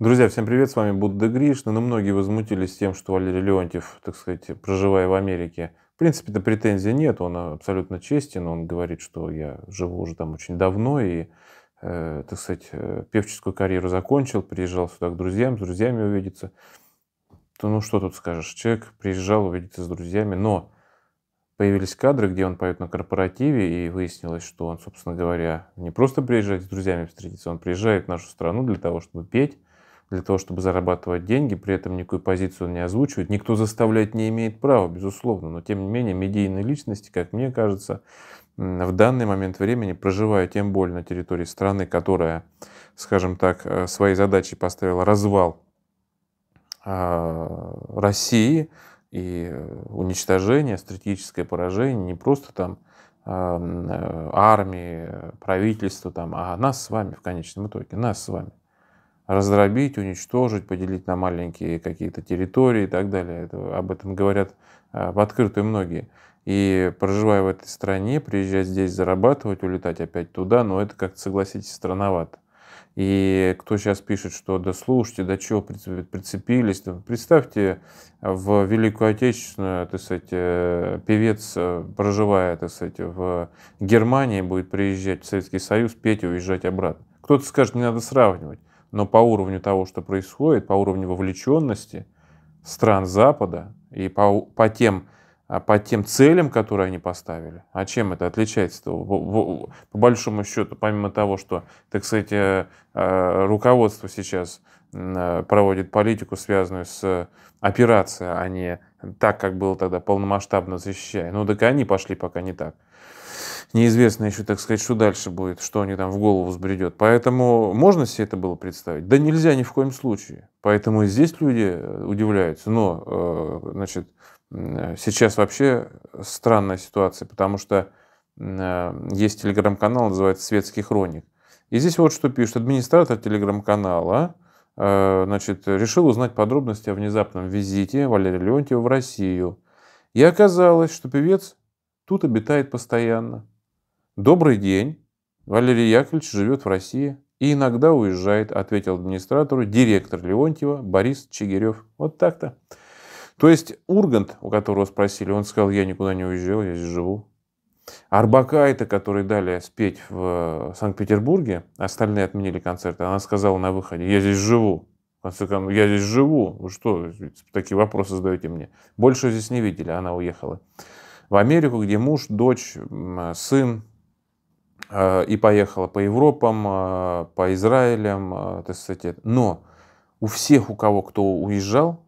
Друзья, всем привет, с вами Будда Гришна. Но ну, ну, многие возмутились тем, что Валерий Леонтьев, так сказать, проживая в Америке, в принципе-то претензий нет, он абсолютно честен, он говорит, что я живу уже там очень давно и, э, так сказать, э, певческую карьеру закончил, приезжал сюда к друзьям, с друзьями увидеться. То, ну что тут скажешь, человек приезжал увидеться с друзьями, но появились кадры, где он поет на корпоративе, и выяснилось, что он, собственно говоря, не просто приезжает с друзьями встретиться, он приезжает в нашу страну для того, чтобы петь, для того, чтобы зарабатывать деньги, при этом никакую позицию он не озвучивает. Никто заставлять не имеет права, безусловно, но тем не менее медийные личности, как мне кажется, в данный момент времени, проживая тем более на территории страны, которая, скажем так, э, своей задачей поставила развал а, России и э, уничтожение, стратегическое поражение не просто там а, э, армии, правительства, там, а нас с вами в конечном итоге, нас с вами раздробить, уничтожить, поделить на маленькие какие-то территории и так далее. Это, об этом говорят а, в открытую многие. И проживая в этой стране, приезжать здесь, зарабатывать, улетать опять туда, но ну, это, как то согласитесь, странновато. И кто сейчас пишет, что да слушайте, да чего прицепились, представьте, в Великую Отечественную, э, так сказать, э, певец, э, проживая, так сказать, в Германии, будет приезжать в Советский Союз, петь и уезжать обратно. Кто-то скажет, не надо сравнивать но по уровню того, что происходит, по уровню вовлеченности стран Запада и по, по тем а по тем целям, которые они поставили. А чем это отличается По большому счету, помимо того, что, так сказать, э, э, руководство сейчас э, проводит политику, связанную с операцией, а не так, как было тогда, полномасштабно защищая. Ну, так и они пошли пока не так. Неизвестно еще, так сказать, что дальше будет, что они там в голову взбредет. Поэтому можно себе это было представить? Да нельзя ни в коем случае. Поэтому и здесь люди удивляются. Но, значит, Э, сейчас вообще странная ситуация, потому что э, есть телеграм-канал, называется «Светский хроник». И здесь вот что пишет. Администратор телеграм-канала э, значит, решил узнать подробности о внезапном визите Валерия Леонтьева в Россию. И оказалось, что певец тут обитает постоянно. «Добрый день. Валерий Яковлевич живет в России и иногда уезжает», ответил администратору директор Леонтьева Борис Чигирев. Вот так-то. То есть Ургант, у которого спросили, он сказал, я никуда не уезжал, я здесь живу. Арбакайта, который дали спеть в э, Санкт-Петербурге, остальные отменили концерты, она сказала на выходе, я здесь живу. В конце я здесь живу. Вы что, такие вопросы задаете мне? Больше здесь не видели, она уехала. В Америку, где муж, дочь, э, сын, э, и поехала по Европам, по Израилям, Но у всех, у кого кто уезжал,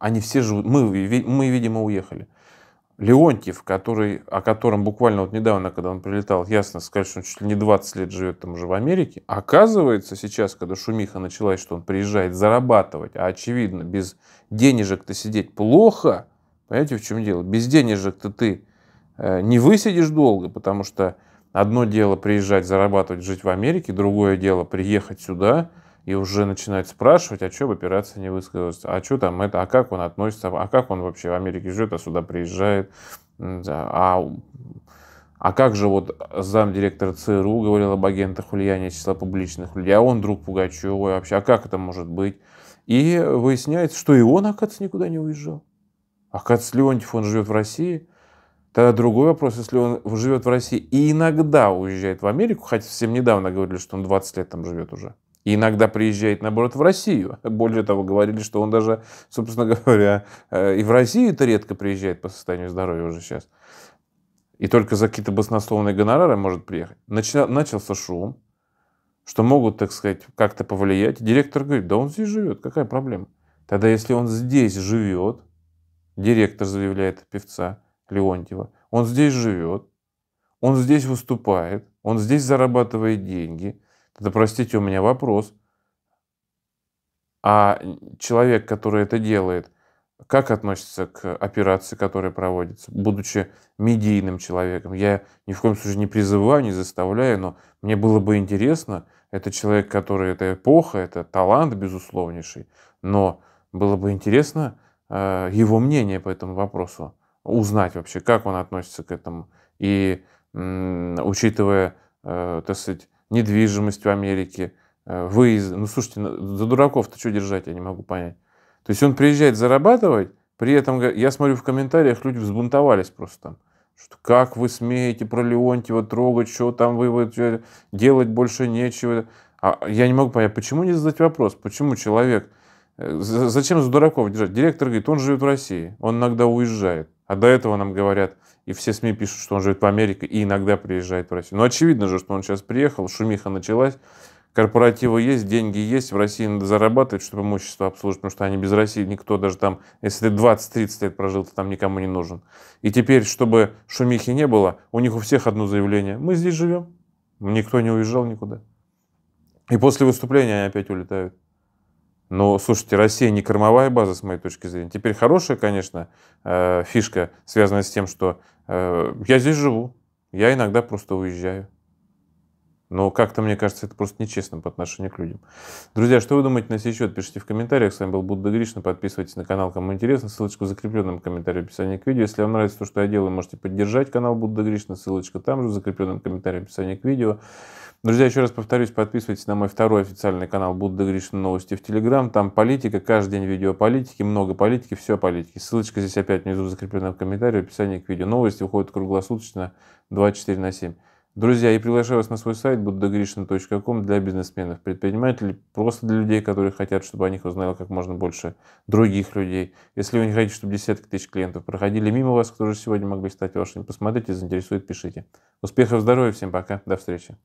они все живут. Мы, мы видимо, уехали. Леонтьев, который, о котором буквально вот недавно, когда он прилетал, ясно сказали, что он чуть ли не 20 лет живет там уже в Америке. Оказывается, сейчас, когда шумиха началась, что он приезжает зарабатывать, а очевидно, без денежек-то сидеть плохо, понимаете, в чем дело? Без денежек-то ты э, не высидишь долго, потому что одно дело приезжать, зарабатывать, жить в Америке, другое дело приехать сюда, и уже начинают спрашивать, а что в операции не высказался, а что там это, а как он относится, а как он вообще в Америке живет, а сюда приезжает, а, а как же вот замдиректора ЦРУ говорил об агентах влияния числа публичных людей, а он друг Пугачева вообще, а как это может быть? И выясняется, что и он, оказывается, никуда не уезжал. А оказывается, Леонтьев, он живет в России, Тогда другой вопрос, если он живет в России и иногда уезжает в Америку, хотя совсем недавно говорили, что он 20 лет там живет уже. И иногда приезжает, наоборот, в Россию. Более того, говорили, что он даже, собственно говоря, э, и в Россию это редко приезжает по состоянию здоровья уже сейчас. И только за какие-то баснословные гонорары может приехать. Начал, начался шум, что могут, так сказать, как-то повлиять. Директор говорит, да он здесь живет, какая проблема? Тогда если он здесь живет, директор заявляет певца Леонтьева, он здесь живет, он здесь выступает, он здесь зарабатывает деньги – Тогда, простите, у меня вопрос. А человек, который это делает, как относится к операции, которая проводится, будучи медийным человеком? Я ни в коем случае не призываю, не заставляю, но мне было бы интересно, это человек, который, это эпоха, это талант безусловнейший, но было бы интересно э, его мнение по этому вопросу, узнать вообще, как он относится к этому. И э, учитывая, э, так сказать, недвижимость в Америке, э, выезд, Ну, слушайте, ну, за дураков-то что держать, я не могу понять. То есть он приезжает зарабатывать, при этом, я смотрю в комментариях, люди взбунтовались просто там. Что как вы смеете про Леонтьева трогать, что там вы, вы э, делать больше нечего. А я не могу понять, почему не задать вопрос, почему человек, э, зачем за дураков держать? Директор говорит, он живет в России, он иногда уезжает. А до этого нам говорят, и все СМИ пишут, что он живет в Америке и иногда приезжает в Россию. Но ну, очевидно же, что он сейчас приехал, шумиха началась, корпоративы есть, деньги есть, в России надо зарабатывать, чтобы имущество обслуживать, потому что они без России никто даже там, если ты 20-30 лет прожил, ты там никому не нужен. И теперь, чтобы шумихи не было, у них у всех одно заявление. Мы здесь живем. Никто не уезжал никуда. И после выступления они опять улетают. Но, слушайте, Россия не кормовая база, с моей точки зрения. Теперь хорошая, конечно, э, фишка, связанная с тем, что э, я здесь живу, я иногда просто уезжаю. Но как-то, мне кажется, это просто нечестно по отношению к людям. Друзья, что вы думаете на сей счет? Пишите в комментариях. С вами был Будда Гришна. Подписывайтесь на канал, кому интересно. Ссылочка в закрепленном комментарии в описании к видео. Если вам нравится то, что я делаю, можете поддержать канал Будда Гришна. Ссылочка там же в закрепленном комментарии в описании к видео. Друзья, еще раз повторюсь, подписывайтесь на мой второй официальный канал Будда Гришна Новости в Телеграм. Там политика, каждый день видео политики, много политики, все политики. Ссылочка здесь опять внизу в закрепленном комментарии в описании к видео. Новости выходят круглосуточно 24 на 7. Друзья, я приглашаю вас на свой сайт buddhagrishna.com для бизнесменов, предпринимателей, просто для людей, которые хотят, чтобы о них узнало как можно больше других людей. Если вы не хотите, чтобы десятки тысяч клиентов проходили мимо вас, которые сегодня могли стать вашими, посмотрите, заинтересует, пишите. Успехов, здоровья, всем пока, до встречи.